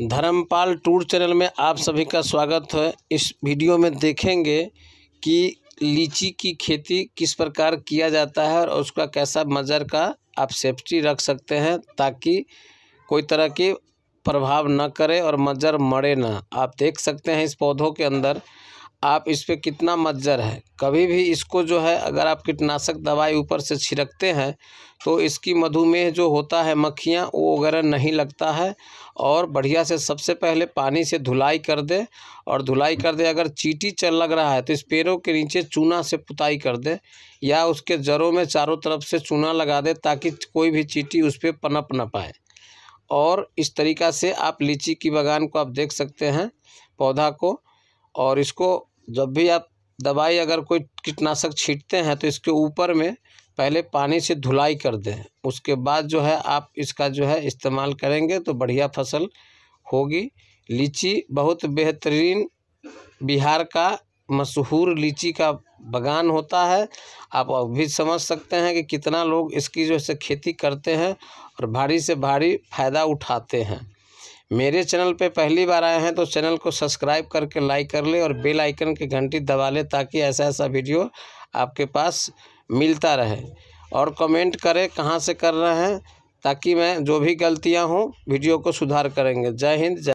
Dharmpal tour channel में आप सभी का स्वागत है इस वीडियो में देखेंगे कि लीची की खेती किस प्रकार किया जाता है और उसका कैसा मजर का आप सेफ्टी रख सकते हैं ताकि कोई तरह की प्रभाव न करे और मजर मरे ना आप देख सकते हैं इस पौधों के अंदर आप इस पर कितना मज्जर है कभी भी इसको जो है अगर आप कीटनाशक दवाई ऊपर से छिड़कते हैं तो इसकी मधुमेह जो होता है मक्खियाँ वो वगैरह नहीं लगता है और बढ़िया से सबसे पहले पानी से धुलाई कर दे और धुलाई कर दे अगर चीटी चल लग रहा है तो इस पेड़ों के नीचे चूना से पुताई कर दे या उसके जड़ों में चारों तरफ से चूना लगा दे ताकि कोई भी चीटी उस पर पनप ना पाए और इस तरीक़ा से आप लीची की बगान को आप देख सकते हैं पौधा को और इसको जब भी आप दवाई अगर कोई कीटनाशक छींटते हैं तो इसके ऊपर में पहले पानी से धुलाई कर दें उसके बाद जो है आप इसका जो है इस्तेमाल करेंगे तो बढ़िया फसल होगी लीची बहुत बेहतरीन बिहार का मशहूर लीची का बगान होता है आप भी समझ सकते हैं कि कितना लोग इसकी जो है खेती करते हैं और भारी से भारी फ़ायदा उठाते हैं मेरे चैनल पे पहली बार आए हैं तो चैनल को सब्सक्राइब करके लाइक कर ले और बेल आइकन की घंटी दबा ले ताकि ऐसा ऐसा वीडियो आपके पास मिलता रहे और कमेंट करें कहाँ से कर रहे हैं ताकि मैं जो भी गलतियाँ हूँ वीडियो को सुधार करेंगे जय हिंद जय